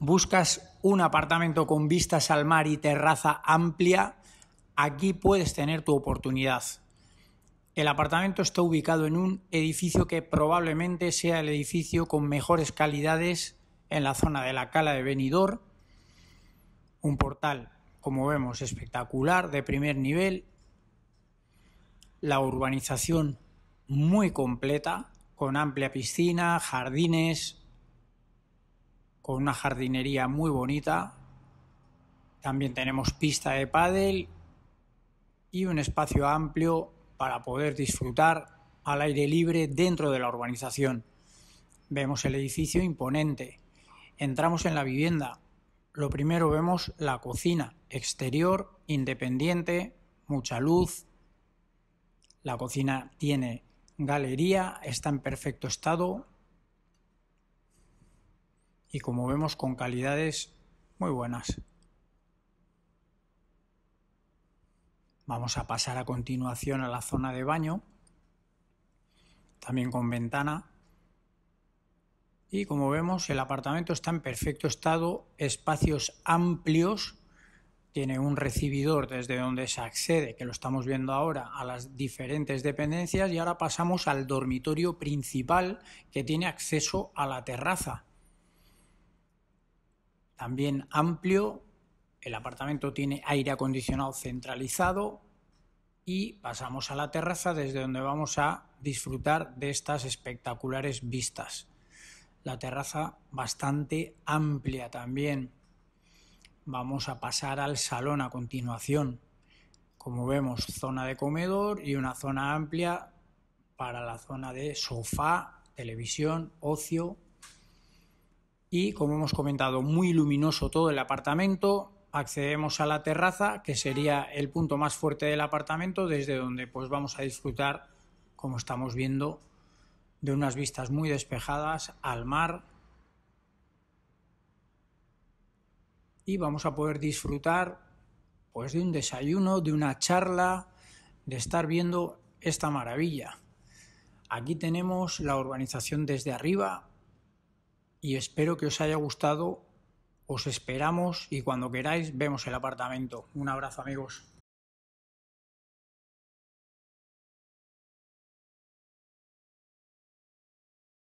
buscas un apartamento con vistas al mar y terraza amplia, aquí puedes tener tu oportunidad. El apartamento está ubicado en un edificio que probablemente sea el edificio con mejores calidades en la zona de la Cala de Benidorm. Un portal, como vemos, espectacular, de primer nivel. La urbanización muy completa, con amplia piscina, jardines, una jardinería muy bonita. También tenemos pista de pádel y un espacio amplio para poder disfrutar al aire libre dentro de la urbanización. Vemos el edificio imponente. Entramos en la vivienda. Lo primero vemos la cocina exterior, independiente, mucha luz. La cocina tiene galería, está en perfecto estado, y como vemos con calidades muy buenas. Vamos a pasar a continuación a la zona de baño, también con ventana. Y como vemos, el apartamento está en perfecto estado, espacios amplios, tiene un recibidor desde donde se accede, que lo estamos viendo ahora, a las diferentes dependencias y ahora pasamos al dormitorio principal que tiene acceso a la terraza también amplio, el apartamento tiene aire acondicionado centralizado y pasamos a la terraza desde donde vamos a disfrutar de estas espectaculares vistas. La terraza bastante amplia también. Vamos a pasar al salón a continuación. Como vemos, zona de comedor y una zona amplia para la zona de sofá, televisión, ocio y como hemos comentado, muy luminoso todo el apartamento. Accedemos a la terraza, que sería el punto más fuerte del apartamento, desde donde pues vamos a disfrutar, como estamos viendo, de unas vistas muy despejadas al mar. Y vamos a poder disfrutar pues de un desayuno, de una charla, de estar viendo esta maravilla. Aquí tenemos la urbanización desde arriba, y espero que os haya gustado. Os esperamos y cuando queráis vemos el apartamento. Un abrazo amigos.